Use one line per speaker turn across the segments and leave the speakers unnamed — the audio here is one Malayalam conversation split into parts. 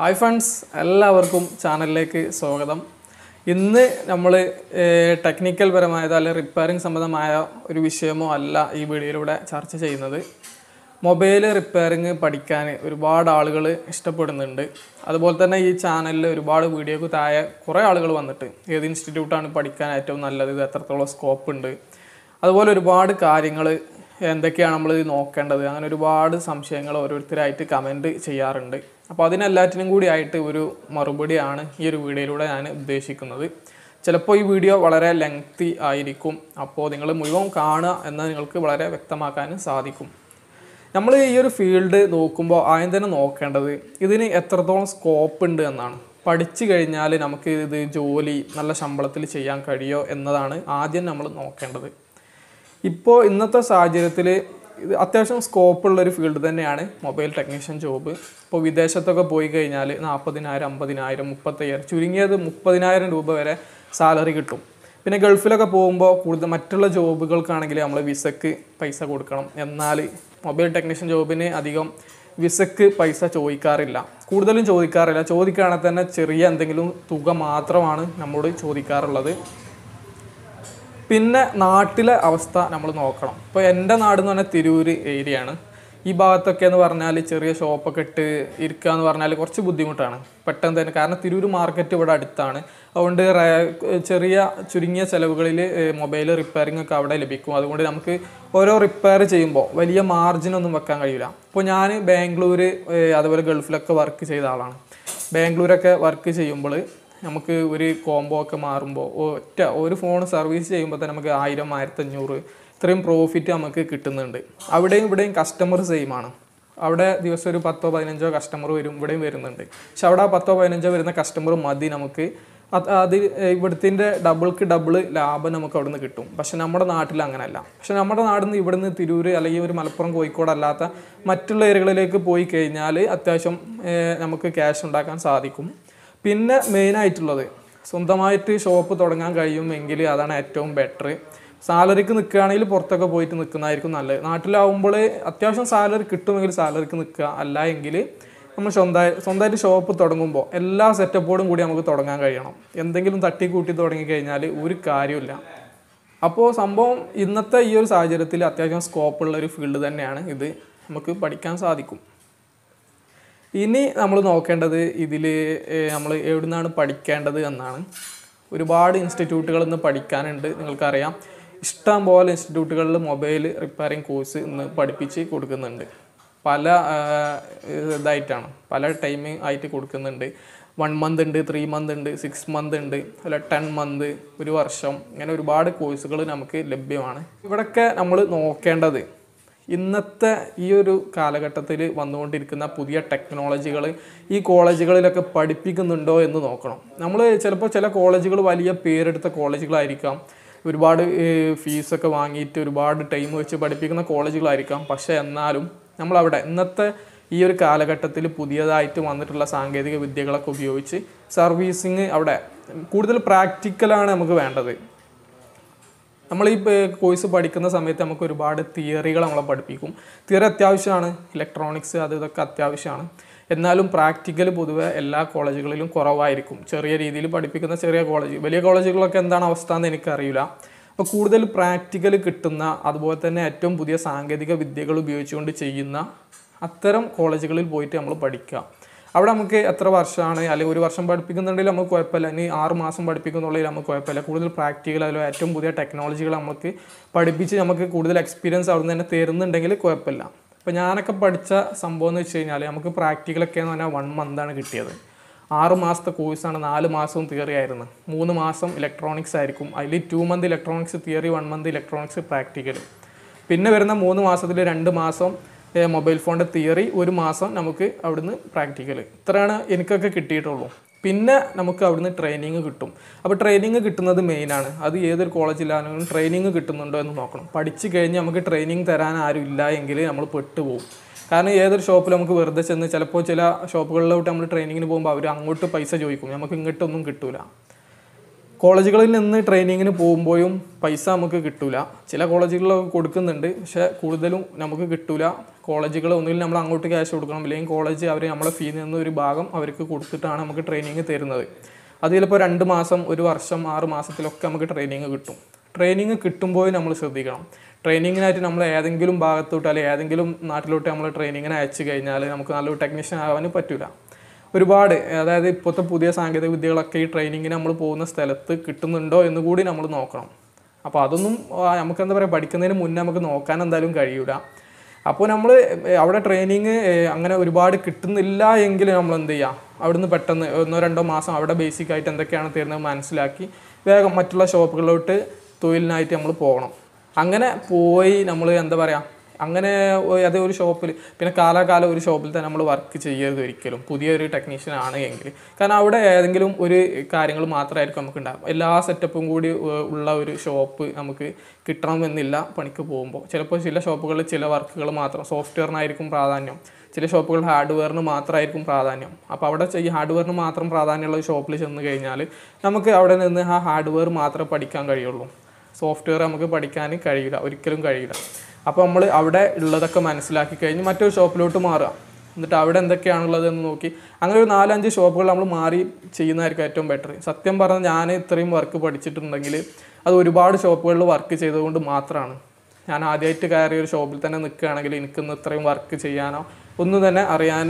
ഹായ് ഫ്രണ്ട്സ് എല്ലാവർക്കും ചാനലിലേക്ക് സ്വാഗതം ഇന്ന് നമ്മൾ ടെക്നിക്കൽ പരമായതോ അല്ലെങ്കിൽ റിപ്പയറിംഗ് സംബന്ധമായ ഒരു വിഷയമോ അല്ല ഈ വീഡിയോയിലൂടെ ചർച്ച ചെയ്യുന്നത് മൊബൈൽ റിപ്പയറിങ് പഠിക്കാൻ ഒരുപാട് ആളുകൾ ഇഷ്ടപ്പെടുന്നുണ്ട് അതുപോലെ തന്നെ ഈ ചാനലിൽ ഒരുപാട് വീഡിയോക്ക് താഴെ കുറേ ആളുകൾ വന്നിട്ട് ഏത് ഇൻസ്റ്റിറ്റ്യൂട്ടാണ് പഠിക്കാൻ ഏറ്റവും നല്ലത് ഇത് എത്രത്തോളം സ്കോപ്പ് ഉണ്ട് അതുപോലെ ഒരുപാട് കാര്യങ്ങൾ എന്തൊക്കെയാണ് നമ്മൾ നോക്കേണ്ടത് അങ്ങനെ ഒരുപാട് സംശയങ്ങൾ ഓരോരുത്തരായിട്ട് കമൻറ്റ് ചെയ്യാറുണ്ട് അപ്പോൾ അതിനെല്ലാറ്റിനും കൂടി ആയിട്ട് ഒരു മറുപടിയാണ് ഈ ഒരു വീഡിയോയിലൂടെ ഞാൻ ഉദ്ദേശിക്കുന്നത് ചിലപ്പോൾ ഈ വീഡിയോ വളരെ ലെങ്തി ആയിരിക്കും അപ്പോൾ നിങ്ങൾ മുഴുവൻ കാണുക എന്ന് നിങ്ങൾക്ക് വളരെ വ്യക്തമാക്കാനും സാധിക്കും നമ്മൾ ഈ ഒരു ഫീൽഡ് നോക്കുമ്പോൾ ആദ്യം തന്നെ നോക്കേണ്ടത് ഇതിന് എത്രത്തോളം സ്കോപ്പ് ഉണ്ട് എന്നാണ് പഠിച്ചു കഴിഞ്ഞാൽ നമുക്ക് ഇത് ജോലി നല്ല ശമ്പളത്തിൽ ചെയ്യാൻ കഴിയോ എന്നതാണ് ആദ്യം നമ്മൾ നോക്കേണ്ടത് ഇപ്പോൾ ഇന്നത്തെ സാഹചര്യത്തിൽ ഇത് അത്യാവശ്യം സ്കോപ്പുള്ളൊരു ഫീൽഡ് തന്നെയാണ് മൊബൈൽ ടെക്നീഷ്യൻ ജോബ് ഇപ്പോൾ വിദേശത്തൊക്കെ പോയി കഴിഞ്ഞാൽ നാൽപ്പതിനായിരം അമ്പതിനായിരം മുപ്പത്തയ്യായിരം ചുരുങ്ങിയത് മുപ്പതിനായിരം രൂപ വരെ സാലറി കിട്ടും പിന്നെ ഗൾഫിലൊക്കെ പോകുമ്പോൾ കൂടുതൽ മറ്റുള്ള ജോബുകൾക്കാണെങ്കിൽ നമ്മൾ വിസക്ക് പൈസ കൊടുക്കണം എന്നാൽ മൊബൈൽ ടെക്നീഷ്യൻ ജോബിന് അധികം വിസക്ക് പൈസ ചോദിക്കാറില്ല കൂടുതലും ചോദിക്കാറില്ല ചോദിക്കുകയാണെങ്കിൽ തന്നെ ചെറിയ എന്തെങ്കിലും തുക മാത്രമാണ് നമ്മോട് ചോദിക്കാറുള്ളത് പിന്നെ നാട്ടിലെ അവസ്ഥ നമ്മൾ നോക്കണം ഇപ്പോൾ എൻ്റെ നാട് എന്ന് പറഞ്ഞാൽ തിരൂർ ഏരിയ ആണ് ഈ ഭാഗത്തൊക്കെ എന്ന് പറഞ്ഞാൽ ചെറിയ ഷോപ്പൊക്കെ ഇട്ട് ഇരിക്കുക എന്ന് പറഞ്ഞാൽ കുറച്ച് ബുദ്ധിമുട്ടാണ് പെട്ടെന്ന് തന്നെ കാരണം തിരൂർ മാർക്കറ്റ് ഇവിടെ അടുത്താണ് അതുകൊണ്ട് ചെറിയ ചുരുങ്ങിയ ചിലവുകളിൽ മൊബൈൽ റിപ്പയറിംഗ് ഒക്കെ അവിടെ ലഭിക്കും അതുകൊണ്ട് നമുക്ക് ഓരോ റിപ്പയർ ചെയ്യുമ്പോൾ വലിയ മാർജിനൊന്നും വെക്കാൻ കഴിയില്ല അപ്പോൾ ഞാൻ ബാംഗ്ലൂർ അതുപോലെ ഗൾഫിലൊക്കെ വർക്ക് ചെയ്ത ആളാണ് ബാംഗ്ലൂരൊക്കെ വർക്ക് ചെയ്യുമ്പോൾ നമുക്ക് ഒരു കോംബോ ഒക്കെ മാറുമ്പോൾ ഒറ്റ ഒരു ഫോൺ സർവീസ് ചെയ്യുമ്പോൾ തന്നെ നമുക്ക് ആയിരം ആയിരത്തഞ്ഞൂറ് ഇത്രയും പ്രോഫിറ്റ് നമുക്ക് കിട്ടുന്നുണ്ട് അവിടെയും ഇവിടെയും കസ്റ്റമർ സെയിമാണ് അവിടെ ദിവസം ഒരു പത്തോ പതിനഞ്ചോ കസ്റ്റമർ വരും ഇവിടെയും വരുന്നുണ്ട് പക്ഷെ അവിടെ പത്തോ പതിനഞ്ചോ വരുന്ന കസ്റ്റമർ മതി നമുക്ക് അത് ഇവിടുത്തെ ഡബിൾക്ക് ഡബിൾ ലാഭം നമുക്ക് അവിടെ നിന്ന് കിട്ടും പക്ഷെ നമ്മുടെ നാട്ടിൽ അങ്ങനെയല്ല പക്ഷെ നമ്മുടെ നാടിൽ നിന്ന് ഇവിടുന്ന് തിരൂർ അല്ലെങ്കിൽ ഒരു മലപ്പുറം കോഴിക്കോട് അല്ലാത്ത മറ്റുള്ള ഏരിയകളിലേക്ക് പോയി കഴിഞ്ഞാൽ അത്യാവശ്യം നമുക്ക് ക്യാഷ് ഉണ്ടാക്കാൻ സാധിക്കും പിന്നെ മെയിനായിട്ടുള്ളത് സ്വന്തമായിട്ട് ഷോപ്പ് തുടങ്ങാൻ കഴിയുമെങ്കിൽ അതാണ് ഏറ്റവും ബെറ്റർ സാലറിക്ക് നിൽക്കുകയാണെങ്കിൽ പുറത്തൊക്കെ പോയിട്ട് നിൽക്കുന്നതായിരിക്കും നല്ലത് നാട്ടിലാവുമ്പോൾ അത്യാവശ്യം സാലറി കിട്ടുമെങ്കിൽ സാലറിക്ക് നിൽക്കുക അല്ല എങ്കിൽ നമ്മൾ സ്വന്തമായി സ്വന്തമായിട്ട് ഷോപ്പ് തുടങ്ങുമ്പോൾ എല്ലാ സെറ്റപ്പോടും കൂടി നമുക്ക് തുടങ്ങാൻ കഴിയണം എന്തെങ്കിലും കൂട്ടി തുടങ്ങിക്കഴിഞ്ഞാൽ ഒരു കാര്യമില്ല അപ്പോൾ സംഭവം ഇന്നത്തെ ഈ ഒരു സാഹചര്യത്തിൽ അത്യാവശ്യം സ്കോപ്പുള്ള ഒരു ഫീൽഡ് തന്നെയാണ് ഇത് നമുക്ക് പഠിക്കാൻ സാധിക്കും ഇനി നമ്മൾ നോക്കേണ്ടത് ഇതിൽ നമ്മൾ എവിടുന്നാണ് പഠിക്കേണ്ടത് എന്നാണ് ഒരുപാട് ഇൻസ്റ്റിറ്റ്യൂട്ടുകളിൽ നിന്ന് പഠിക്കാനുണ്ട് നിങ്ങൾക്കറിയാം ഇഷ്ടം പോലെ ഇൻസ്റ്റിറ്റ്യൂട്ടുകളിൽ മൊബൈൽ റിപ്പയറിംഗ് കോഴ്സ് ഇന്ന് പഠിപ്പിച്ച് കൊടുക്കുന്നുണ്ട് പല ഇതായിട്ടാണ് പല ടൈമിംഗ് ആയിട്ട് കൊടുക്കുന്നുണ്ട് വൺ മന്ത് ഉണ്ട് ത്രീ മന്ത് ഉണ്ട് സിക്സ് മന്ത് ഉണ്ട് അല്ല ടെൻ മന്ത് ഒരു വർഷം ഇങ്ങനെ ഒരുപാട് കോഴ്സുകൾ നമുക്ക് ലഭ്യമാണ് ഇവിടെയൊക്കെ നമ്മൾ നോക്കേണ്ടത് ഇന്നത്തെ ഈ ഒരു കാലഘട്ടത്തിൽ വന്നുകൊണ്ടിരിക്കുന്ന പുതിയ ടെക്നോളജികൾ ഈ കോളേജുകളിലൊക്കെ പഠിപ്പിക്കുന്നുണ്ടോ എന്ന് നോക്കണം നമ്മൾ ചിലപ്പോൾ ചില കോളേജുകൾ വലിയ പേരെടുത്ത കോളേജുകളായിരിക്കാം ഒരുപാട് ഫീസൊക്കെ വാങ്ങിയിട്ട് ഒരുപാട് ടൈം വെച്ച് പഠിപ്പിക്കുന്ന കോളേജുകളായിരിക്കാം പക്ഷേ എന്നാലും നമ്മളവിടെ ഇന്നത്തെ ഈ ഒരു കാലഘട്ടത്തിൽ പുതിയതായിട്ട് വന്നിട്ടുള്ള സാങ്കേതിക വിദ്യകളൊക്കെ ഉപയോഗിച്ച് സർവീസിങ് അവിടെ കൂടുതൽ പ്രാക്ടിക്കലാണ് നമുക്ക് വേണ്ടത് നമ്മൾ ഈ കോഴ്സ് പഠിക്കുന്ന സമയത്ത് നമുക്ക് ഒരുപാട് തിയറികൾ നമ്മളെ പഠിപ്പിക്കും തിയറി അത്യാവശ്യമാണ് ഇലക്ട്രോണിക്സ് അത് ഇതൊക്കെ അത്യാവശ്യമാണ് എന്നാലും പ്രാക്ടിക്കൽ പൊതുവെ എല്ലാ കോളേജുകളിലും കുറവായിരിക്കും ചെറിയ രീതിയിൽ പഠിപ്പിക്കുന്ന ചെറിയ കോളേജ് വലിയ കോളേജുകളൊക്കെ എന്താണ് അവസ്ഥ എന്ന് എനിക്കറിയില്ല അപ്പോൾ കൂടുതൽ പ്രാക്ടിക്കൽ കിട്ടുന്ന അതുപോലെ തന്നെ ഏറ്റവും പുതിയ സാങ്കേതിക വിദ്യകൾ ഉപയോഗിച്ചുകൊണ്ട് ചെയ്യുന്ന അത്തരം കോളേജുകളിൽ പോയിട്ട് നമ്മൾ പഠിക്കുക അവിടെ നമുക്ക് എത്ര വർഷമാണ് അല്ലെങ്കിൽ ഒരു വർഷം പഠിപ്പിക്കുന്നുണ്ടെങ്കിൽ നമുക്ക് കുഴപ്പമില്ല ഇനി ആറ് മാസം പഠിപ്പിക്കുന്നുള്ളതിൽ നമുക്ക് കുഴപ്പമില്ല കൂടുതൽ പ്രാക്ടിക്കൽ അതിലോ ഏറ്റവും പുതിയ ടെക്നോളജികൾ നമുക്ക് പഠിപ്പിച്ച് നമുക്ക് കൂടുതൽ എക്സ്പീരിയൻസ് അവിടെ നിന്ന് തന്നെ തരുന്നുണ്ടെങ്കിൽ കുഴപ്പമില്ല അപ്പോൾ ഞാനൊക്കെ പഠിച്ച സംഭവം എന്ന് വെച്ച് കഴിഞ്ഞാൽ നമുക്ക് പ്രാക്ടിക്കലൊക്കെ എന്ന് പറഞ്ഞാൽ വൺ മന്താണ് കിട്ടിയത് ആറ് മാസത്തെ കോഴ്സാണ് നാല് മാസവും തിയറി ആയിരുന്നു മൂന്ന് മാസം ഇലക്ട്രോണിക്സ് ആയിരിക്കും അതിൽ two month electronics theory one month electronics practical പിന്നെ വരുന്ന മൂന്ന് മാസത്തിൽ രണ്ട് മാസം മൊബൈൽ ഫോണിൻ്റെ തിയറി ഒരു മാസം നമുക്ക് അവിടുന്ന് പ്രാക്ടിക്കൽ ഇത്രയാണ് എനിക്കൊക്കെ കിട്ടിയിട്ടുള്ളൂ പിന്നെ നമുക്ക് അവിടുന്ന് ട്രെയിനിങ് കിട്ടും അപ്പോൾ ട്രെയിനിങ് കിട്ടുന്നത് മെയിനാണ് അത് ഏതൊരു കോളേജിലാണെങ്കിലും ട്രെയിനിങ് കിട്ടുന്നുണ്ടോ എന്ന് നോക്കണം പഠിച്ചു കഴിഞ്ഞ് നമുക്ക് ട്രെയിനിങ് തരാൻ ആരും ഇല്ല എങ്കിൽ നമ്മൾ പെട്ടുപോകും കാരണം ഏതൊരു ഷോപ്പിൽ നമുക്ക് വെറുതെ ചെന്ന് ചിലപ്പോൾ ചില ഷോപ്പുകളിലോട്ട് നമ്മൾ ട്രെയിനിങ്ങിന് പോകുമ്പോൾ അവർ അങ്ങോട്ട് പൈസ ചോദിക്കും നമുക്ക് ഇങ്ങോട്ടൊന്നും കിട്ടില്ല കോളേജുകളിൽ നിന്ന് ട്രെയിനിങ്ങിന് പോകുമ്പോഴും പൈസ നമുക്ക് കിട്ടില്ല ചില കോളേജുകളിലൊക്കെ കൊടുക്കുന്നുണ്ട് പക്ഷേ കൂടുതലും നമുക്ക് കിട്ടില്ല കോളേജുകൾ ഒന്നുകിൽ നമ്മൾ അങ്ങോട്ട് ക്യാഷ് കൊടുക്കണം അല്ലെങ്കിൽ കോളേജ് അവർ നമ്മളെ ഫീ നിന്ന് ഒരു ഭാഗം അവർക്ക് കൊടുത്തിട്ടാണ് നമുക്ക് ട്രെയിനിങ് തരുന്നത് അത് ചിലപ്പോൾ രണ്ട് മാസം ഒരു വർഷം ആറ് മാസത്തിലൊക്കെ നമുക്ക് ട്രെയിനിങ് കിട്ടും ട്രെയിനിങ് കിട്ടുമ്പോൾ നമ്മൾ ശ്രദ്ധിക്കണം ട്രെയിനിങ്ങിനായിട്ട് നമ്മൾ ഏതെങ്കിലും ഭാഗത്തോട്ട് അല്ലെങ്കിൽ ഏതെങ്കിലും നാട്ടിലോട്ട് നമ്മൾ ട്രെയിനിങ്ങിന് അയച്ചു കഴിഞ്ഞാൽ നമുക്ക് നല്ലൊരു ടെക്നീഷ്യൻ ആകാനും പറ്റില്ല ഒരുപാട് അതായത് ഇപ്പോഴത്തെ പുതിയ സാങ്കേതിക വിദ്യകളൊക്കെ ഈ ട്രെയിനിങ്ങിന് നമ്മൾ പോകുന്ന സ്ഥലത്ത് കിട്ടുന്നുണ്ടോ എന്ന് കൂടി നമ്മൾ നോക്കണം അപ്പോൾ അതൊന്നും നമുക്ക് എന്താ പറയുക പഠിക്കുന്നതിന് മുന്നേ നമുക്ക് നോക്കാൻ എന്തായാലും കഴിയൂല അപ്പോൾ നമ്മൾ അവിടെ ട്രെയിനിങ് അങ്ങനെ ഒരുപാട് കിട്ടുന്നില്ല എങ്കിൽ നമ്മൾ എന്ത് ചെയ്യുക അവിടുന്ന് പെട്ടെന്ന് ഒന്നോ രണ്ടോ മാസം അവിടെ ബേസിക് ആയിട്ട് എന്തൊക്കെയാണ് തരുന്നത് മനസ്സിലാക്കി വേഗം മറ്റുള്ള ഷോപ്പുകളിലോട്ട് തൊഴിലിനായിട്ട് നമ്മൾ പോകണം അങ്ങനെ പോയി നമ്മൾ എന്താ പറയുക അങ്ങനെ അതേ ഒരു ഷോപ്പിൽ പിന്നെ കാലാകാലം ഒരു ഷോപ്പിൽ തന്നെ നമ്മൾ വർക്ക് ചെയ്യരുത് ഒരിക്കലും പുതിയൊരു ടെക്നീഷ്യൻ ആണ് എങ്കിൽ കാരണം അവിടെ ഏതെങ്കിലും ഒരു കാര്യങ്ങൾ മാത്രമായിരിക്കും നമുക്ക് ഉണ്ടാകും എല്ലാ സെറ്റപ്പും കൂടി ഉള്ള ഒരു ഷോപ്പ് നമുക്ക് കിട്ടണമെന്നില്ല പണിക്ക് പോകുമ്പോൾ ചിലപ്പോൾ ചില ഷോപ്പുകളിൽ ചില വർക്കുകൾ മാത്രം സോഫ്റ്റ്വെയറിനായിരിക്കും പ്രാധാന്യം ചില ഷോപ്പുകൾ ഹാർഡ്വെയറിന് മാത്രമായിരിക്കും പ്രാധാന്യം അപ്പോൾ അവിടെ ഈ ഹാർഡ്വെയറിന് മാത്രം പ്രാധാന്യമുള്ള ഷോപ്പിൽ ചെന്ന് കഴിഞ്ഞാൽ നമുക്ക് അവിടെ നിന്ന് ആ ഹാർഡ്വെയർ മാത്രമേ പഠിക്കാൻ കഴിയുള്ളൂ സോഫ്റ്റ്വെയർ നമുക്ക് പഠിക്കാൻ കഴിയില്ല ഒരിക്കലും കഴിയില്ല അപ്പോൾ നമ്മൾ അവിടെ ഉള്ളതൊക്കെ മനസ്സിലാക്കി കഴിഞ്ഞ് മറ്റൊരു ഷോപ്പിലോട്ട് മാറുക എന്നിട്ട് അവിടെ എന്തൊക്കെയാണുള്ളത് എന്ന് നോക്കി അങ്ങനെ ഒരു നാലഞ്ച് ഷോപ്പുകൾ നമ്മൾ മാറി ചെയ്യുന്നതായിരിക്കും ഏറ്റവും ബെറ്റർ സത്യം പറഞ്ഞാൽ ഞാൻ ഇത്രയും വർക്ക് പഠിച്ചിട്ടുണ്ടെങ്കിൽ അത് ഒരുപാട് ഷോപ്പുകളിൽ വർക്ക് ചെയ്തുകൊണ്ട് മാത്രമാണ് ഞാൻ ആദ്യമായിട്ട് കയറിയ ഒരു ഷോപ്പിൽ തന്നെ നിൽക്കുകയാണെങ്കിൽ എനിക്കൊന്ന് ഇത്രയും വർക്ക് ചെയ്യാനോ ഒന്നും തന്നെ അറിയാൻ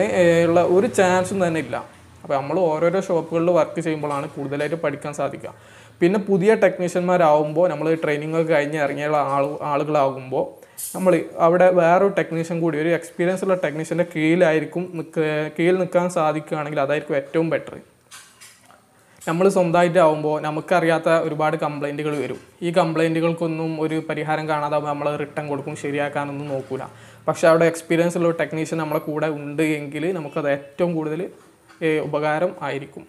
ഉള്ള ഒരു ചാൻസും തന്നെ ഇല്ല അപ്പോൾ നമ്മൾ ഓരോരോ ഷോപ്പുകളിൽ വർക്ക് ചെയ്യുമ്പോഴാണ് കൂടുതലായിട്ട് പഠിക്കാൻ സാധിക്കുക പിന്നെ പുതിയ ടെക്നീഷ്യന്മാരാകുമ്പോൾ നമ്മൾ ട്രെയിനിങ് ഒക്കെ കഴിഞ്ഞ് ഇറങ്ങിയ ആൾ ആളുകളാകുമ്പോൾ നമ്മൾ അവിടെ വേറൊരു ടെക്നീഷ്യൻ കൂടി ഒരു എക്സ്പീരിയൻസ് ഉള്ള ടെക്നീഷ്യൻ്റെ കീഴിലായിരിക്കും നിൽക്ക കീഴിൽ നിൽക്കാൻ സാധിക്കുകയാണെങ്കിൽ അതായിരിക്കും ഏറ്റവും ബെറ്റർ നമ്മൾ സ്വന്തമായിട്ട് ആവുമ്പോൾ നമുക്കറിയാത്ത ഒരുപാട് കംപ്ലൈൻറ്റുകൾ വരും ഈ കംപ്ലൈൻറ്റുകൾക്കൊന്നും ഒരു പരിഹാരം കാണാതാവുമ്പോൾ നമ്മൾ റിട്ടേൺ കൊടുക്കും ശരിയാക്കാനൊന്നും നോക്കില്ല പക്ഷേ അവിടെ എക്സ്പീരിയൻസ് ഉള്ള ടെക്നീഷ്യൻ നമ്മളെ കൂടെ ഉണ്ട് എങ്കിൽ നമുക്കത് ഏറ്റവും കൂടുതൽ ഉപകാരം ആയിരിക്കും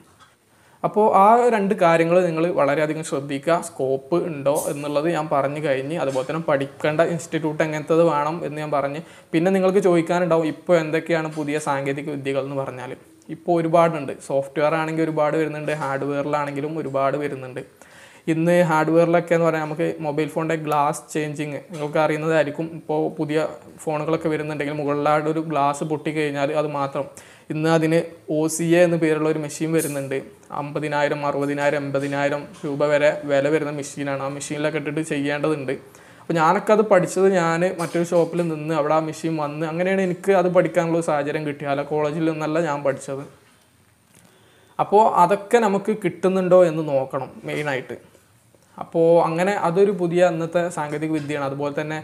അപ്പോൾ ആ രണ്ട് കാര്യങ്ങൾ നിങ്ങൾ വളരെയധികം ശ്രദ്ധിക്കുക സ്കോപ്പ് ഉണ്ടോ എന്നുള്ളത് ഞാൻ പറഞ്ഞു കഴിഞ്ഞ് അതുപോലെ തന്നെ പഠിക്കേണ്ട ഇൻസ്റ്റിറ്റ്യൂട്ട് എങ്ങനത്തത് വേണം എന്ന് ഞാൻ പറഞ്ഞ് പിന്നെ നിങ്ങൾക്ക് ചോദിക്കാനുണ്ടാവും ഇപ്പോൾ എന്തൊക്കെയാണ് പുതിയ സാങ്കേതിക വിദ്യകൾ എന്ന് പറഞ്ഞാൽ ഇപ്പോൾ ഒരുപാടുണ്ട് സോഫ്റ്റ്വെയർ ആണെങ്കിൽ ഒരുപാട് വരുന്നുണ്ട് ഹാർഡ്വെയറിലാണെങ്കിലും ഒരുപാട് വരുന്നുണ്ട് ഇന്ന് ഹാർഡ്വെയറിലൊക്കെ എന്ന് പറയാൻ നമുക്ക് മൊബൈൽ ഫോണിൻ്റെ ഗ്ലാസ് ചേഞ്ചിങ് നിങ്ങൾക്ക് അറിയുന്നതായിരിക്കും ഇപ്പോൾ പുതിയ ഫോണുകളൊക്കെ വരുന്നുണ്ടെങ്കിൽ മുകളിലായിട്ട് ഒരു ഗ്ലാസ് പൊട്ടിക്കഴിഞ്ഞാൽ അത് മാത്രം ഇന്ന് അതിന് ഒ സി എ എന്ന് പേരുള്ള ഒരു മെഷീൻ വരുന്നുണ്ട് അമ്പതിനായിരം അറുപതിനായിരം എൺപതിനായിരം രൂപ വരെ വില വരുന്ന മെഷീനാണ് ആ മെഷീനിലൊക്കെ ഇട്ടിട്ട് ചെയ്യേണ്ടതുണ്ട് അപ്പോൾ ഞാനൊക്കെ അത് പഠിച്ചത് ഞാൻ മറ്റൊരു ഷോപ്പിൽ നിന്ന് അവിടെ ആ മെഷീൻ വന്ന് അങ്ങനെയാണ് എനിക്ക് അത് പഠിക്കാനുള്ള സാഹചര്യം കിട്ടിയത് അല്ല കോളേജിൽ നിന്നല്ല ഞാൻ പഠിച്ചത് അപ്പോൾ അതൊക്കെ നമുക്ക് കിട്ടുന്നുണ്ടോ എന്ന് നോക്കണം മെയിനായിട്ട് അപ്പോൾ അങ്ങനെ അതൊരു പുതിയ അന്നത്തെ സാങ്കേതിക വിദ്യയാണ് അതുപോലെ തന്നെ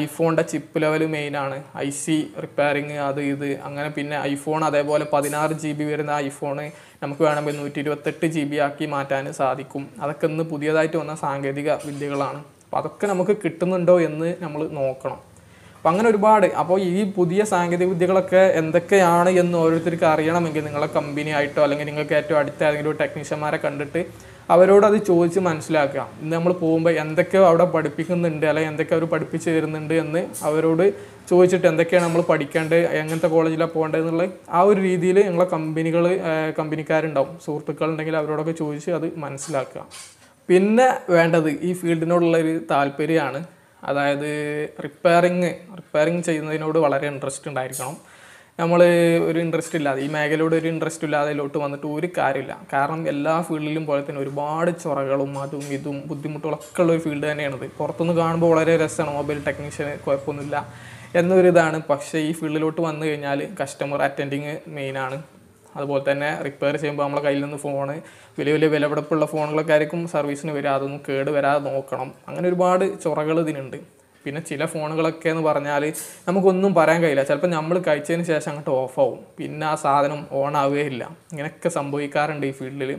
ഐഫോണിൻ്റെ ചിപ്പ് ലെവൽ മെയിനാണ് ഐ സി റിപ്പയറിങ് അത് ഇത് അങ്ങനെ പിന്നെ ഐഫോൺ അതേപോലെ പതിനാറ് ജി ബി വരുന്ന ഐഫോൺ നമുക്ക് വേണമെങ്കിൽ നൂറ്റി ഇരുപത്തെട്ട് ജി ബി ആക്കി മാറ്റാൻ സാധിക്കും അതൊക്കെ ഇന്ന് പുതിയതായിട്ട് വന്ന സാങ്കേതിക വിദ്യകളാണ് അപ്പോൾ അതൊക്കെ നമുക്ക് കിട്ടുന്നുണ്ടോ എന്ന് നമ്മൾ നോക്കണം അപ്പം അങ്ങനെ ഒരുപാട് അപ്പോൾ ഈ പുതിയ സാങ്കേതിക വിദ്യകളൊക്കെ എന്തൊക്കെയാണ് എന്ന് ഓരോരുത്തർക്ക് അറിയണമെങ്കിൽ നിങ്ങളെ കമ്പനി ആയിട്ടോ അല്ലെങ്കിൽ നിങ്ങൾക്ക് ഏറ്റവും അടുത്ത ഏതെങ്കിലും ടെക്നീഷ്യന്മാരെ കണ്ടിട്ട് അവരോടത് ചോദിച്ച് മനസ്സിലാക്കുക ഇന്ന് നമ്മൾ പോകുമ്പോൾ എന്തൊക്കെ അവിടെ പഠിപ്പിക്കുന്നുണ്ട് അല്ലെങ്കിൽ എന്തൊക്കെ അവർ പഠിപ്പിച്ച് തരുന്നുണ്ട് എന്ന് അവരോട് ചോദിച്ചിട്ട് എന്തൊക്കെയാണ് നമ്മൾ പഠിക്കേണ്ടത് എങ്ങനത്തെ കോളേജിലാണ് പോകേണ്ടത് എന്നുള്ളത് ആ ഒരു രീതിയിൽ ഞങ്ങളെ കമ്പനികൾ കമ്പനിക്കാരുണ്ടാവും ഉണ്ടെങ്കിൽ അവരോടൊക്കെ ചോദിച്ച് അത് മനസ്സിലാക്കുക പിന്നെ വേണ്ടത് ഈ ഫീൽഡിനോടുള്ള ഒരു താല്പര്യമാണ് അതായത് റിപ്പയറിങ് റിപ്പയറിങ് ചെയ്യുന്നതിനോട് വളരെ ഇൻട്രസ്റ്റ് ഉണ്ടായിരിക്കണം നമ്മൾ ഒരു ഇൻട്രസ്റ്റ് ഇല്ലാതെ ഈ മേഖലയോട് ഒരു ഇൻട്രസ്റ്റ് ഇല്ലാതെ ഇതിലോട്ട് വന്നിട്ട് ഒരു കാര്യമില്ല കാരണം എല്ലാ ഫീൽഡിലും പോലെ തന്നെ ഒരുപാട് ചൊറകളും അതും ഇതും ബുദ്ധിമുട്ടുകളൊക്കെ ഉള്ള ഒരു ഫീൽഡ് തന്നെയാണിത് പുറത്തുനിന്ന് കാണുമ്പോൾ വളരെ രസമാണ് മൊബൈൽ ടെക്നീഷ്യന് കുഴപ്പമൊന്നുമില്ല എന്നൊരിതാണ് പക്ഷേ ഈ ഫീൽഡിലോട്ട് വന്നു കഴിഞ്ഞാൽ കസ്റ്റമർ അറ്റൻഡിങ് മെയിനാണ് അതുപോലെ തന്നെ റിപ്പയർ ചെയ്യുമ്പോൾ നമ്മളെ കയ്യിൽ നിന്ന് ഫോണ് വലിയ വലിയ വിലപിടപ്പുള്ള ഫോണുകളൊക്കെ ആയിരിക്കും സർവീസിന് വരാതൊന്നും കേട് വരാതെ നോക്കണം അങ്ങനെ ഒരുപാട് ചുറകൾ ഇതിനുണ്ട് പിന്നെ ചില ഫോണുകളൊക്കെ എന്ന് പറഞ്ഞാൽ നമുക്കൊന്നും പറയാൻ കഴിയില്ല ചിലപ്പോൾ നമ്മൾ കഴിച്ചതിന് ശേഷം അങ്ങോട്ട് ഓഫാവും പിന്നെ ആ സാധനം ഓൺ ആവുകയില്ല ഇങ്ങനെയൊക്കെ സംഭവിക്കാറുണ്ട് ഈ ഫീൽഡിൽ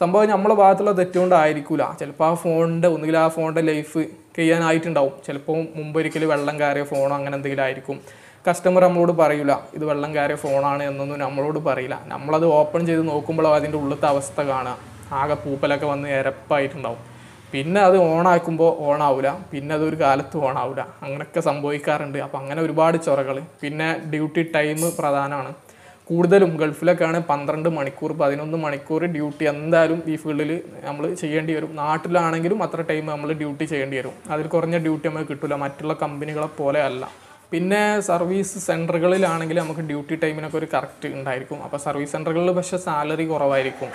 സംഭവം നമ്മളെ ഭാഗത്തുള്ള തെറ്റുകൊണ്ടായിരിക്കില്ല ചിലപ്പോൾ ആ ഫോണിൻ്റെ ഒന്നുകിൽ ആ ഫോണിൻ്റെ ലൈഫ് ചെയ്യാനായിട്ടുണ്ടാവും ചിലപ്പോൾ മുമ്പൊരിക്കൽ വെള്ളം കയറിയ ഫോണോ അങ്ങനെ എന്തെങ്കിലും ആയിരിക്കും കസ്റ്റമർ നമ്മളോട് പറയില്ല ഇത് വെള്ളം കയറിയ ഫോണാണ് എന്നൊന്നും നമ്മളോട് പറയില്ല നമ്മളത് ഓപ്പൺ ചെയ്ത് നോക്കുമ്പോഴോ അതിൻ്റെ ഉള്ളത്തെ അവസ്ഥ കാണുക ആകെ പൂപ്പലൊക്കെ വന്ന് എരപ്പായിട്ടുണ്ടാവും പിന്നെ അത് ഓണാക്കുമ്പോൾ ഓണാവില്ല പിന്നെ അതൊരു കാലത്ത് ഓണാവില്ല അങ്ങനെയൊക്കെ സംഭവിക്കാറുണ്ട് അപ്പോൾ അങ്ങനെ ഒരുപാട് ചൊറകൾ പിന്നെ ഡ്യൂട്ടി ടൈം പ്രധാനമാണ് കൂടുതലും ഗൾഫിലൊക്കെയാണ് പന്ത്രണ്ട് മണിക്കൂർ പതിനൊന്ന് മണിക്കൂർ ഡ്യൂട്ടി എന്തായാലും ഈ ഫീൽഡിൽ നമ്മൾ ചെയ്യേണ്ടി വരും നാട്ടിലാണെങ്കിലും അത്ര ടൈം നമ്മൾ ഡ്യൂട്ടി ചെയ്യേണ്ടി വരും അതിൽ കുറഞ്ഞ ഡ്യൂട്ടി നമുക്ക് കിട്ടില്ല മറ്റുള്ള കമ്പനികളെ പോലെ അല്ല പിന്നെ സർവീസ് സെൻറ്ററുകളിലാണെങ്കിൽ നമുക്ക് ഡ്യൂട്ടി ടൈമിനൊക്കെ ഒരു കറക്റ്റ് ഉണ്ടായിരിക്കും അപ്പോൾ സർവീസ് സെൻറ്ററുകളിൽ പക്ഷേ സാലറി കുറവായിരിക്കും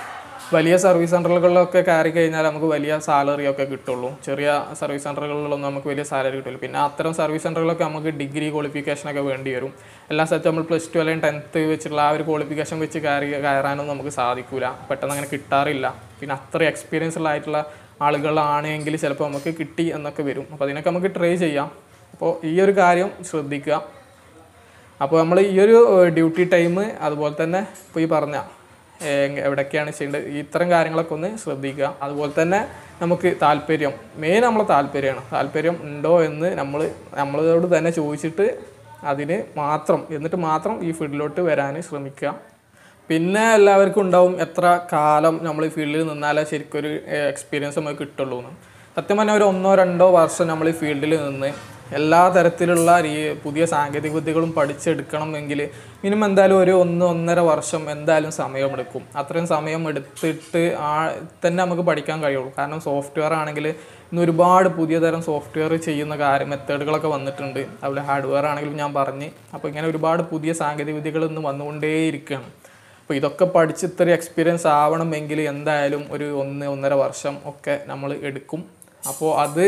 വലിയ സർവീസ് സെൻ്ററുകളിലൊക്കെ കയറി കഴിഞ്ഞാൽ നമുക്ക് വലിയ സാലറി ഒക്കെ കിട്ടുള്ളൂ ചെറിയ സർവീസ് സെൻ്ററുകളിലൊന്നും നമുക്ക് വലിയ സാലറി കിട്ടില്ല പിന്നെ അത്തരം സർവീസ് സെൻ്ററുകളൊക്കെ നമുക്ക് ഡിഗ്രി ക്വാളിഫിക്കേഷനൊക്കെ വേണ്ടി വരും എല്ലാ സ്ഥലത്തും നമ്മൾ പ്ലസ് ടു അല്ലെങ്കിൽ ടെൻത്ത് വെച്ചിട്ടുള്ള ആ ഒരു ക്വാളിഫിക്കേഷൻ വെച്ച് കയറി കയറാനൊന്നും നമുക്ക് സാധിക്കില്ല പെട്ടെന്ന് അങ്ങനെ കിട്ടാറില്ല പിന്നെ അത്ര എക്സ്പീരിയൻസ് ഉള്ളതായിട്ടുള്ള ആളുകളാണെങ്കിൽ ചിലപ്പോൾ നമുക്ക് കിട്ടി എന്നൊക്കെ വരും അപ്പോൾ അതിനൊക്കെ നമുക്ക് ട്രൈ ചെയ്യാം അപ്പോൾ ഈ ഒരു കാര്യം ശ്രദ്ധിക്കുക അപ്പോൾ നമ്മൾ ഈ ഒരു ഡ്യൂട്ടി ടൈം അതുപോലെ തന്നെ ഇപ്പോൾ ഈ പറഞ്ഞ എവിടെയൊക്കെയാണ് ചെയ്യേണ്ടത് ഇത്തരം കാര്യങ്ങളൊക്കെ ഒന്ന് ശ്രദ്ധിക്കുക അതുപോലെ തന്നെ നമുക്ക് താല്പര്യം മെയിൻ നമ്മളെ താല്പര്യമാണ് താല്പര്യം ഉണ്ടോ എന്ന് നമ്മൾ നമ്മളോട് തന്നെ ചോദിച്ചിട്ട് അതിന് മാത്രം എന്നിട്ട് മാത്രം ഈ ഫീൽഡിലോട്ട് വരാൻ ശ്രമിക്കുക പിന്നെ എല്ലാവർക്കും ഉണ്ടാവും എത്ര കാലം നമ്മൾ ഈ ഫീൽഡിൽ നിന്നാലേ ശരിക്കൊരു എക്സ്പീരിയൻസ് നമുക്ക് കിട്ടുള്ളൂ എന്ന് സത്യം പറഞ്ഞാൽ ഒരു ഒന്നോ രണ്ടോ വർഷം നമ്മൾ ഈ ഫീൽഡിൽ നിന്ന് എല്ലാ തരത്തിലുള്ള രീ പുതിയ സാങ്കേതിക വിദ്യകളും പഠിച്ചെടുക്കണമെങ്കിൽ മിനിമം എന്തായാലും ഒരു ഒന്ന് ഒന്നര വർഷം എന്തായാലും സമയമെടുക്കും അത്രയും സമയം എടുത്തിട്ട് ആ തന്നെ നമുക്ക് പഠിക്കാൻ കഴിയുള്ളൂ കാരണം സോഫ്റ്റ്വെയർ ആണെങ്കിൽ ഇന്ന് ഒരുപാട് പുതിയ തരം സോഫ്റ്റ്വെയർ ചെയ്യുന്ന കാര്യം മെത്തേഡുകളൊക്കെ വന്നിട്ടുണ്ട് അതുപോലെ ഹാർഡ്വെയർ ആണെങ്കിലും ഞാൻ പറഞ്ഞ് അപ്പോൾ ഇങ്ങനെ ഒരുപാട് പുതിയ സാങ്കേതിക വിദ്യകൾ ഇന്ന് വന്നുകൊണ്ടേയിരിക്കുകയാണ് അപ്പോൾ ഇതൊക്കെ പഠിച്ച് ഇത്രയും എക്സ്പീരിയൻസ് ആവണമെങ്കിൽ എന്തായാലും ഒരു ഒന്ന് ഒന്നര വർഷം ഒക്കെ നമ്മൾ എടുക്കും അപ്പോൾ അത്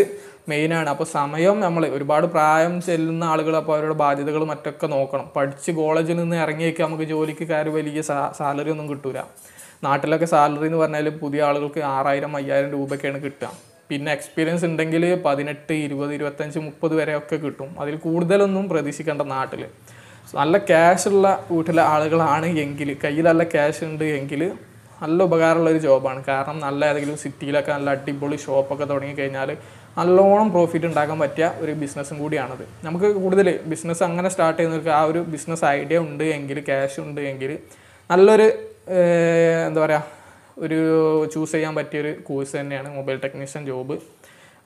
മെയിനാണ് അപ്പോൾ സമയം നമ്മൾ ഒരുപാട് പ്രായം ചെല്ലുന്ന ആളുകൾ അപ്പോൾ അവരുടെ ബാധ്യതകൾ മറ്റൊക്കെ നോക്കണം പഠിച്ച് കോളേജിൽ നിന്ന് ഇറങ്ങിയൊക്കെ നമുക്ക് ജോലിക്ക് കയറി വലിയ സാലറി ഒന്നും കിട്ടൂല നാട്ടിലൊക്കെ സാലറി എന്ന് പറഞ്ഞാൽ പുതിയ ആളുകൾക്ക് ആറായിരം അയ്യായിരം രൂപയ്ക്കാണ് കിട്ടുക പിന്നെ എക്സ്പീരിയൻസ് ഉണ്ടെങ്കിൽ പതിനെട്ട് ഇരുപത് ഇരുപത്തഞ്ച് മുപ്പത് വരെയൊക്കെ കിട്ടും അതിൽ കൂടുതലൊന്നും പ്രതീക്ഷിക്കേണ്ട നാട്ടിൽ നല്ല ക്യാഷുള്ള വീട്ടിലെ ആളുകളാണ് എങ്കിൽ കയ്യിൽ നല്ല ക്യാഷ് ഉണ്ട് എങ്കിൽ നല്ല ഉപകാരമുള്ള ഒരു ജോബാണ് കാരണം നല്ല ഏതെങ്കിലും സിറ്റിയിലൊക്കെ നല്ല അടിപൊളി ഷോപ്പൊക്കെ തുടങ്ങി കഴിഞ്ഞാൽ നല്ലോണം പ്രോഫിറ്റ് ഉണ്ടാക്കാൻ പറ്റിയ ഒരു ബിസിനസ്സും കൂടിയാണത് നമുക്ക് കൂടുതൽ ബിസിനസ് അങ്ങനെ സ്റ്റാർട്ട് ചെയ്യുന്നവർക്ക് ആ ഒരു ബിസിനസ് ഐഡിയ ഉണ്ട് എങ്കിൽ ക്യാഷ് ഉണ്ട് എങ്കിൽ നല്ലൊരു എന്താ പറയുക ഒരു ചൂസ് ചെയ്യാൻ പറ്റിയൊരു കോഴ്സ് തന്നെയാണ് മൊബൈൽ ടെക്നീഷ്യൻ ജോബ്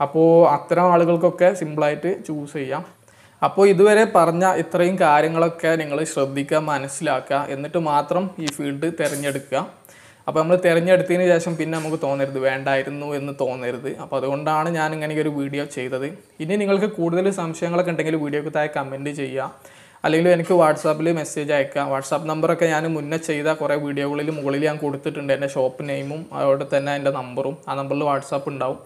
അപ്പോൾ അത്തരം ആളുകൾക്കൊക്കെ സിമ്പിളായിട്ട് ചൂസ് ചെയ്യാം അപ്പോൾ ഇതുവരെ പറഞ്ഞ ഇത്രയും കാര്യങ്ങളൊക്കെ നിങ്ങൾ ശ്രദ്ധിക്കുക മനസ്സിലാക്കുക എന്നിട്ട് മാത്രം ഈ ഫീൽഡ് തിരഞ്ഞെടുക്കുക അപ്പോൾ നമ്മൾ തിരഞ്ഞെടുത്തതിന് ശേഷം പിന്നെ നമുക്ക് തോന്നരുത് വേണ്ടായിരുന്നു എന്ന് തോന്നരുത് അപ്പോൾ അതുകൊണ്ടാണ് ഞാൻ ഇങ്ങനെ ഒരു വീഡിയോ ചെയ്തത് ഇനി നിങ്ങൾക്ക് കൂടുതൽ സംശയങ്ങളൊക്കെ ഉണ്ടെങ്കിൽ വീഡിയോക്ക് താഴെ കമൻറ്റ് ചെയ്യുക അല്ലെങ്കിൽ എനിക്ക് വാട്സാപ്പിൽ മെസ്സേജ് അയക്കാം വാട്സാപ്പ് നമ്പറൊക്കെ ഞാൻ മുന്നേ ചെയ്ത കുറേ വീഡിയോകളിൽ മുകളിൽ ഞാൻ കൊടുത്തിട്ടുണ്ട് എൻ്റെ ഷോപ്പ് നെയിമും അതോടെ തന്നെ എൻ്റെ നമ്പറും ആ നമ്പറിൽ വാട്സാപ്പ് ഉണ്ടാവും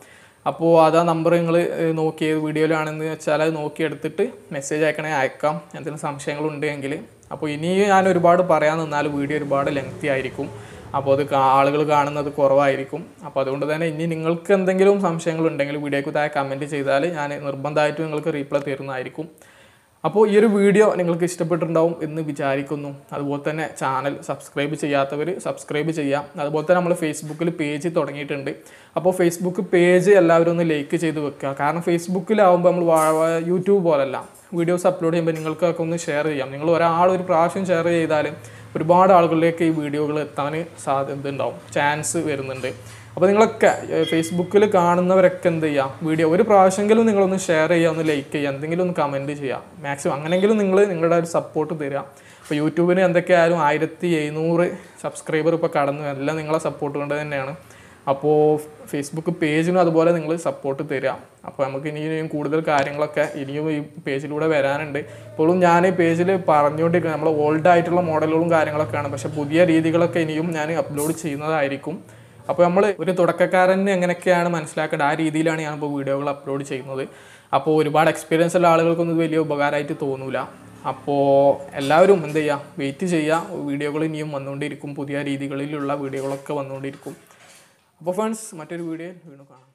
അപ്പോൾ അത് ആ നമ്പർ നിങ്ങൾ നോക്കി ഏത് വീഡിയോയിലാണെന്ന് വെച്ചാൽ അത് നോക്കിയെടുത്തിട്ട് മെസ്സേജ് അയക്കണേ അയക്കാം എന്തെങ്കിലും സംശയങ്ങളുണ്ടെങ്കിൽ അപ്പോൾ ഇനി ഞാൻ ഒരുപാട് പറയാൻ നിന്നാൽ വീഡിയോ ഒരുപാട് ലെങ്തി ആയിരിക്കും അപ്പോൾ അത് ആളുകൾ കാണുന്നത് കുറവായിരിക്കും അപ്പോൾ അതുകൊണ്ട് തന്നെ ഇനി നിങ്ങൾക്ക് എന്തെങ്കിലും സംശയങ്ങൾ ഉണ്ടെങ്കിൽ വീഡിയോക്ക് താഴെ കമൻറ്റ് ചെയ്താൽ ഞാൻ നിർബന്ധമായിട്ടും നിങ്ങൾക്ക് റീപ്ലൈ തരുന്നതായിരിക്കും അപ്പോൾ ഈ ഒരു വീഡിയോ നിങ്ങൾക്ക് ഇഷ്ടപ്പെട്ടിട്ടുണ്ടാവും എന്ന് വിചാരിക്കുന്നു അതുപോലെ തന്നെ ചാനൽ സബ്സ്ക്രൈബ് ചെയ്യാത്തവർ സബ്സ്ക്രൈബ് ചെയ്യാം അതുപോലെ തന്നെ നമ്മൾ ഫേസ്ബുക്കിൽ പേജ് തുടങ്ങിയിട്ടുണ്ട് അപ്പോൾ ഫേസ്ബുക്ക് പേജ് എല്ലാവരും ഒന്ന് ലൈക്ക് ചെയ്ത് വെക്കുക കാരണം ഫേസ്ബുക്കിലാവുമ്പോൾ നമ്മൾ യൂട്യൂബ് പോലെയല്ല വീഡിയോസ് അപ്ലോഡ് ചെയ്യുമ്പോൾ നിങ്ങൾക്കൊക്കെ ഒന്ന് ഷെയർ ചെയ്യാം നിങ്ങൾ ഒരാൾ ഒരു പ്രാവശ്യം ഷെയർ ചെയ്താലും ഒരുപാട് ആളുകളിലേക്ക് ഈ വീഡിയോകൾ എത്താൻ സാധ്യത ഉണ്ടാവും ചാൻസ് വരുന്നുണ്ട് അപ്പോൾ നിങ്ങളൊക്കെ ഫേസ്ബുക്കിൽ കാണുന്നവരൊക്കെ എന്ത് ചെയ്യുക വീഡിയോ ഒരു പ്രാവശ്യമെങ്കിലും നിങ്ങളൊന്ന് ഷെയർ ചെയ്യുക ഒന്ന് ലൈക്ക് ചെയ്യുക എന്തെങ്കിലും ഒന്ന് കമൻറ്റ് ചെയ്യുക മാക്സിമം അങ്ങനെങ്കിലും നിങ്ങൾ നിങ്ങളുടെ ഒരു സപ്പോർട്ട് തരിക അപ്പോൾ യൂട്യൂബിന് എന്തൊക്കെയായാലും ആയിരത്തി എഴുന്നൂറ് സബ്സ്ക്രൈബർ ഇപ്പോൾ കടന്നു എല്ലാം നിങ്ങളെ സപ്പോർട്ട് കൊണ്ട് തന്നെയാണ് അപ്പോൾ ഫേസ്ബുക്ക് പേജിനും അതുപോലെ നിങ്ങൾ സപ്പോർട്ട് തരിക അപ്പോൾ നമുക്ക് ഇനിയും കൂടുതൽ കാര്യങ്ങളൊക്കെ ഇനിയും ഈ പേജിലൂടെ വരാനുണ്ട് ഇപ്പോഴും ഞാൻ ഈ പേജിൽ പറഞ്ഞുകൊണ്ടിരിക്കുന്നത് നമ്മൾ ഓൾഡ് ആയിട്ടുള്ള മോഡലുകളും കാര്യങ്ങളൊക്കെയാണ് പക്ഷേ പുതിയ രീതികളൊക്കെ ഇനിയും ഞാൻ അപ്ലോഡ് ചെയ്യുന്നതായിരിക്കും അപ്പോൾ നമ്മൾ ഒരു തുടക്കക്കാരന് എങ്ങനെയൊക്കെയാണ് മനസ്സിലാക്കേണ്ടത് ആ രീതിയിലാണ് ഞാൻ ഇപ്പോൾ വീഡിയോകൾ അപ്ലോഡ് ചെയ്യുന്നത് അപ്പോൾ ഒരുപാട് എക്സ്പീരിയൻസ് ഉള്ള ആളുകൾക്കൊന്നും ഇത് വലിയ ഉപകാരമായിട്ട് തോന്നൂല അപ്പോൾ എല്ലാവരും എന്ത് ചെയ്യുക വെയിറ്റ് ചെയ്യുക വീഡിയോകൾ ഇനിയും വന്നുകൊണ്ടിരിക്കും പുതിയ രീതികളിലുള്ള വീഡിയോകളൊക്കെ വന്നുകൊണ്ടിരിക്കും അപ്പോൾ ഫ്രണ്ട്സ് മറ്റൊരു വീഡിയോയിൽ വീണ്ടും കാണാം